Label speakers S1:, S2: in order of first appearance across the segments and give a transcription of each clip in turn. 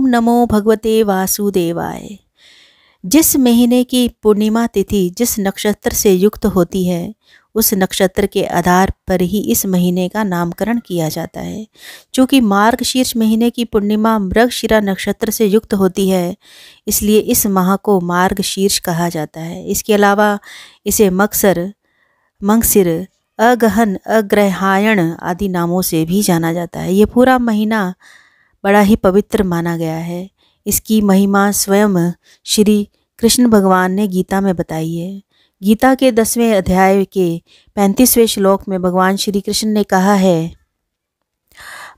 S1: ओम नमो भगवते वासुदेवाय जिस महीने की पूर्णिमा तिथि जिस नक्षत्र से युक्त होती है उस नक्षत्र के आधार पर ही इस महीने का नामकरण किया जाता है चूँकि मार्ग शीर्ष महीने की पूर्णिमा मृगशिरा नक्षत्र से युक्त होती है इसलिए इस माह को मार्ग शीर्ष कहा जाता है इसके अलावा इसे मक्सर मंगसिर अगहन अग्रहायण आदि नामों से भी जाना जाता है ये पूरा महीना बड़ा ही पवित्र माना गया है इसकी महिमा स्वयं श्री कृष्ण भगवान ने गीता में बताई है गीता के दसवें अध्याय के पैंतीसवें श्लोक में भगवान श्री कृष्ण ने कहा है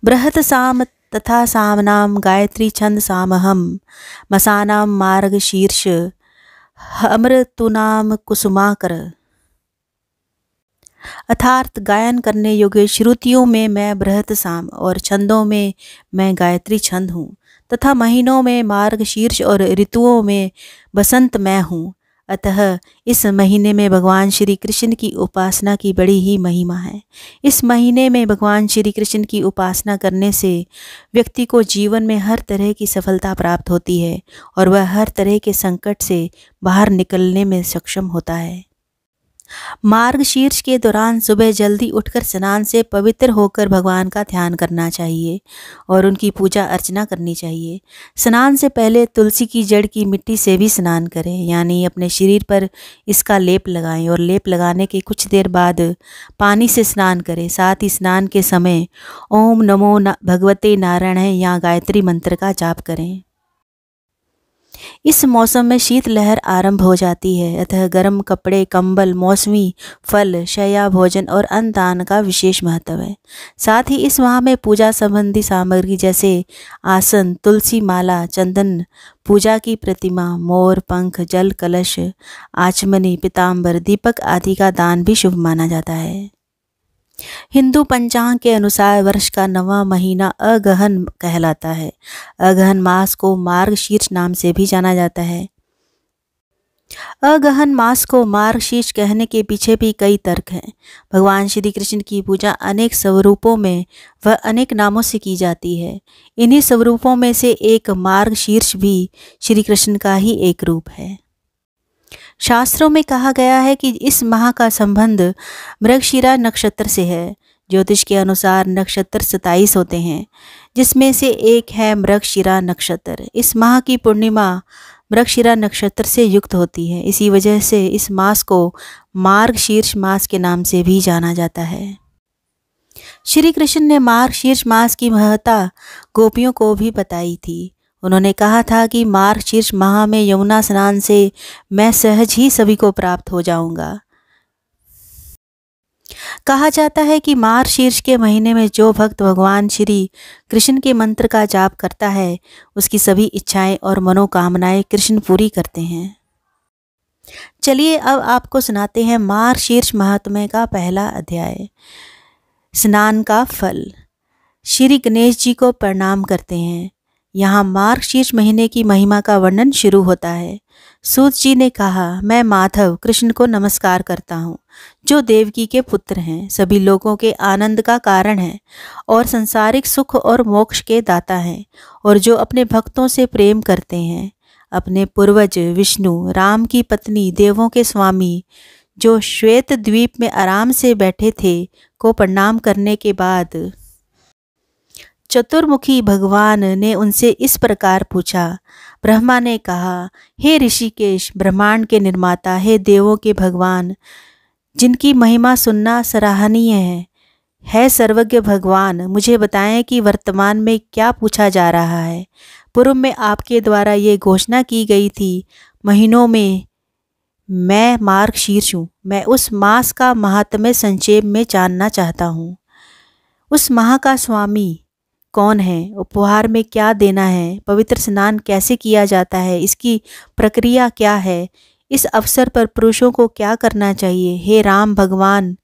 S1: बृहत साम तथा सामनाम गायत्री छंद साम हम मसानाम मार्ग शीर्ष कुसुमा कुसुमाकर अर्थात गायन करने योग्य श्रुतियों में मैं बृहत साम और छंदों में मैं गायत्री छंद हूँ तथा महीनों में मार्ग शीर्ष और ऋतुओं में बसंत मैं हूँ अतः इस महीने में भगवान श्री कृष्ण की उपासना की बड़ी ही महिमा है इस महीने में भगवान श्री कृष्ण की उपासना करने से व्यक्ति को जीवन में हर तरह की सफलता प्राप्त होती है और वह हर तरह के संकट से बाहर निकलने में सक्षम होता है मार्ग शीर्ष के दौरान सुबह जल्दी उठकर स्नान से पवित्र होकर भगवान का ध्यान करना चाहिए और उनकी पूजा अर्चना करनी चाहिए स्नान से पहले तुलसी की जड़ की मिट्टी से भी स्नान करें यानी अपने शरीर पर इसका लेप लगाएं और लेप लगाने के कुछ देर बाद पानी से स्नान करें साथ ही स्नान के समय ओम नमो ना भगवते नारायण या गायत्री मंत्र का जाप करें इस मौसम में शीतलहर आरंभ हो जाती है अतः गर्म कपड़े कंबल मौसमी फल शया भोजन और अन्नदान का विशेष महत्व है साथ ही इस माह में पूजा संबंधी सामग्री जैसे आसन तुलसी माला चंदन पूजा की प्रतिमा मोर पंख जल कलश आचमनी पिताम्बर दीपक आदि का दान भी शुभ माना जाता है हिंदू पंचांग के अनुसार वर्ष का नवा महीना अगहन कहलाता है अगहन मास को मार्गशीर्ष नाम से भी जाना जाता है अगहन मास को मार्गशीर्ष कहने के पीछे भी कई तर्क हैं भगवान श्री कृष्ण की पूजा अनेक स्वरूपों में व अनेक नामों से की जाती है इन्हीं स्वरूपों में से एक मार्गशीर्ष भी श्री कृष्ण का ही एक रूप है शास्त्रों में कहा गया है कि इस माह का संबंध मृगशिरा नक्षत्र से है ज्योतिष के अनुसार नक्षत्र सताईस होते हैं जिसमें से एक है मृगशिरा नक्षत्र इस माह की पूर्णिमा मृगशिरा नक्षत्र से युक्त होती है इसी वजह से इस मास को मार्ग शीर्ष मास के नाम से भी जाना जाता है श्री कृष्ण ने मार्ग शीर्ष मास की महत्ता गोपियों को भी बताई थी उन्होंने कहा था कि मार्ग शीर्ष माह में यमुना स्नान से मैं सहज ही सभी को प्राप्त हो जाऊंगा कहा जाता है कि मार शीर्ष के महीने में जो भक्त भगवान श्री कृष्ण के मंत्र का जाप करता है उसकी सभी इच्छाएं और मनोकामनाएं कृष्ण पूरी करते हैं चलिए अब आपको सुनाते हैं मार शीर्ष महात्म्य का पहला अध्याय स्नान का फल श्री गणेश जी को प्रणाम करते हैं यहाँ मार्गशीर्ष महीने की महिमा का वर्णन शुरू होता है सूत जी ने कहा मैं माधव कृष्ण को नमस्कार करता हूँ जो देवकी के पुत्र हैं सभी लोगों के आनंद का कारण हैं और संसारिक सुख और मोक्ष के दाता हैं और जो अपने भक्तों से प्रेम करते हैं अपने पूर्वज विष्णु राम की पत्नी देवों के स्वामी जो श्वेत द्वीप में आराम से बैठे थे को प्रणाम करने के बाद चतुर्मुखी भगवान ने उनसे इस प्रकार पूछा ब्रह्मा ने कहा हे ऋषिकेश ब्रह्मांड के निर्माता हे देवों के भगवान जिनकी महिमा सुनना सराहनीय है है सर्वज्ञ भगवान मुझे बताएं कि वर्तमान में क्या पूछा जा रहा है पूर्व में आपके द्वारा ये घोषणा की गई थी महीनों में मैं मार्ग शीर्ष हूँ मैं उस मास का महात्म्य संक्षेप में जानना चाहता हूँ उस माह का स्वामी कौन है उपहार में क्या देना है पवित्र स्नान कैसे किया जाता है इसकी प्रक्रिया क्या है इस अवसर पर पुरुषों को क्या करना चाहिए हे राम भगवान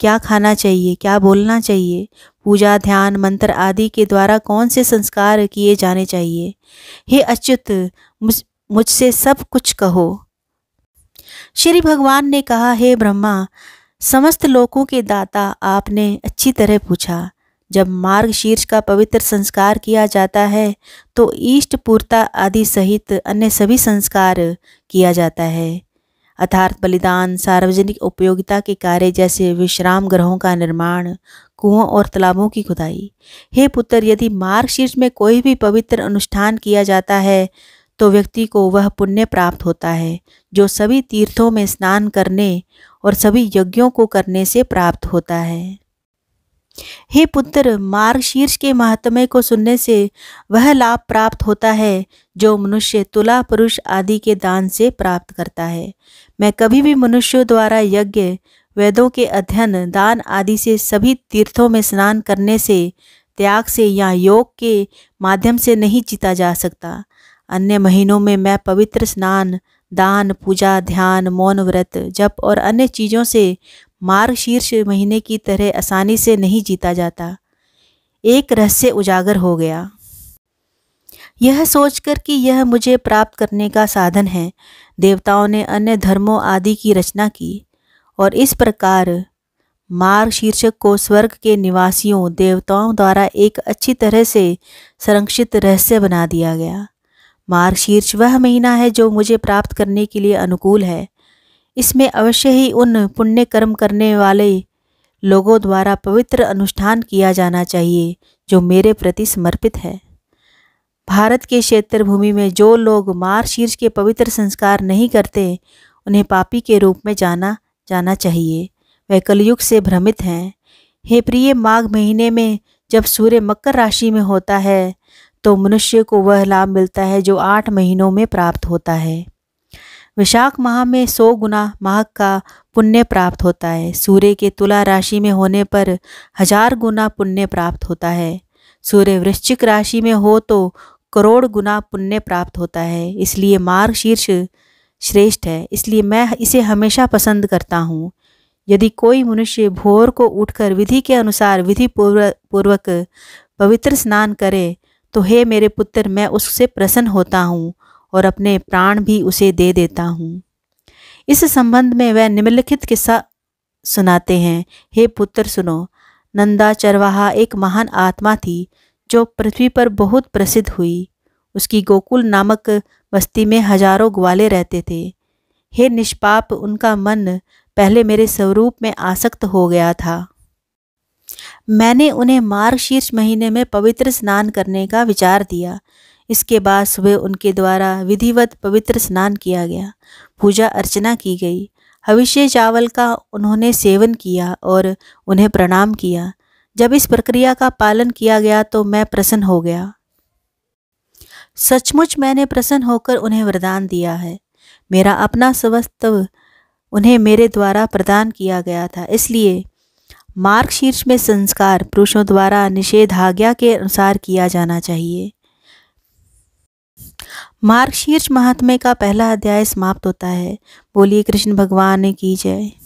S1: क्या खाना चाहिए क्या बोलना चाहिए पूजा ध्यान मंत्र आदि के द्वारा कौन से संस्कार किए जाने चाहिए हे अच्युत मुझ मुझसे सब कुछ कहो श्री भगवान ने कहा हे ब्रह्मा समस्त लोकों के दाता आपने अच्छी तरह पूछा जब मार्ग शीर्ष का पवित्र संस्कार किया जाता है तो ईष्ट पूर्ता आदि सहित अन्य सभी संस्कार किया जाता है अर्थात बलिदान सार्वजनिक उपयोगिता के कार्य जैसे विश्राम ग्रहों का निर्माण कुओं और तालाबों की खुदाई हे पुत्र यदि मार्गशीर्ष में कोई भी पवित्र अनुष्ठान किया जाता है तो व्यक्ति को वह पुण्य प्राप्त होता है जो सभी तीर्थों में स्नान करने और सभी यज्ञों को करने से प्राप्त होता है हे पुत्र मार्ग शीर्ष के महात्म्य को सुनने से वह लाभ प्राप्त होता है जो मनुष्य तुला पुरुष आदि के दान से प्राप्त करता है मैं कभी भी मनुष्यों द्वारा यज्ञ वेदों के अध्ययन दान आदि से सभी तीर्थों में स्नान करने से त्याग से या योग के माध्यम से नहीं जीता जा सकता अन्य महीनों में मैं पवित्र स्नान दान पूजा ध्यान मौन व्रत जप और अन्य चीज़ों से मार्ग शीर्ष महीने की तरह आसानी से नहीं जीता जाता एक रहस्य उजागर हो गया यह सोचकर कि यह मुझे प्राप्त करने का साधन है देवताओं ने अन्य धर्मों आदि की रचना की और इस प्रकार मार्ग शीर्षक को स्वर्ग के निवासियों देवताओं द्वारा एक अच्छी तरह से संरक्षित रहस्य बना दिया गया मार्ग शीर्ष वह महीना है जो मुझे प्राप्त करने के लिए अनुकूल है इसमें अवश्य ही उन पुण्य कर्म करने वाले लोगों द्वारा पवित्र अनुष्ठान किया जाना चाहिए जो मेरे प्रति समर्पित है भारत के क्षेत्र भूमि में जो लोग मार शीर्ष के पवित्र संस्कार नहीं करते उन्हें पापी के रूप में जाना जाना चाहिए वह कलयुग से भ्रमित हैं हे प्रिय माघ महीने में जब सूर्य मकर राशि में होता है तो मनुष्य को वह लाभ मिलता है जो आठ महीनों में प्राप्त होता है विशाख माह में सौ गुना माह का पुण्य प्राप्त होता है सूर्य के तुला राशि में होने पर हजार गुना पुण्य प्राप्त होता है सूर्य वृश्चिक राशि में हो तो करोड़ गुना पुण्य प्राप्त होता है इसलिए मार्ग शीर्ष श्रेष्ठ है इसलिए मैं इसे हमेशा पसंद करता हूँ यदि कोई मनुष्य भोर को उठकर विधि के अनुसार विधि पूर्व पूर्वक पवित्र स्नान करे तो हे मेरे पुत्र मैं उससे प्रसन्न होता हूँ और अपने प्राण भी उसे दे देता हूँ इस संबंध में वह निम्नलिखित किस्सा सुनाते हैं हे पुत्र सुनो नंदा चरवाहा एक महान आत्मा थी जो पृथ्वी पर बहुत प्रसिद्ध हुई उसकी गोकुल नामक बस्ती में हजारों ग्वाले रहते थे हे निष्पाप उनका मन पहले मेरे स्वरूप में आसक्त हो गया था मैंने उन्हें मार्ग शीर्ष महीने में पवित्र स्नान करने का विचार दिया इसके बाद सुबह उनके द्वारा विधिवत पवित्र स्नान किया गया पूजा अर्चना की गई हविष्य चावल का उन्होंने सेवन किया और उन्हें प्रणाम किया जब इस प्रक्रिया का पालन किया गया तो मैं प्रसन्न हो गया सचमुच मैंने प्रसन्न होकर उन्हें वरदान दिया है मेरा अपना स्वस्तव उन्हें मेरे द्वारा प्रदान किया गया था इसलिए मार्ग शीर्ष में संस्कार पुरुषों द्वारा निषेधाज्ञा के अनुसार किया जाना चाहिए मार्गशीर्ष महात्म्य का पहला अध्याय समाप्त होता है बोलिए कृष्ण भगवान की जय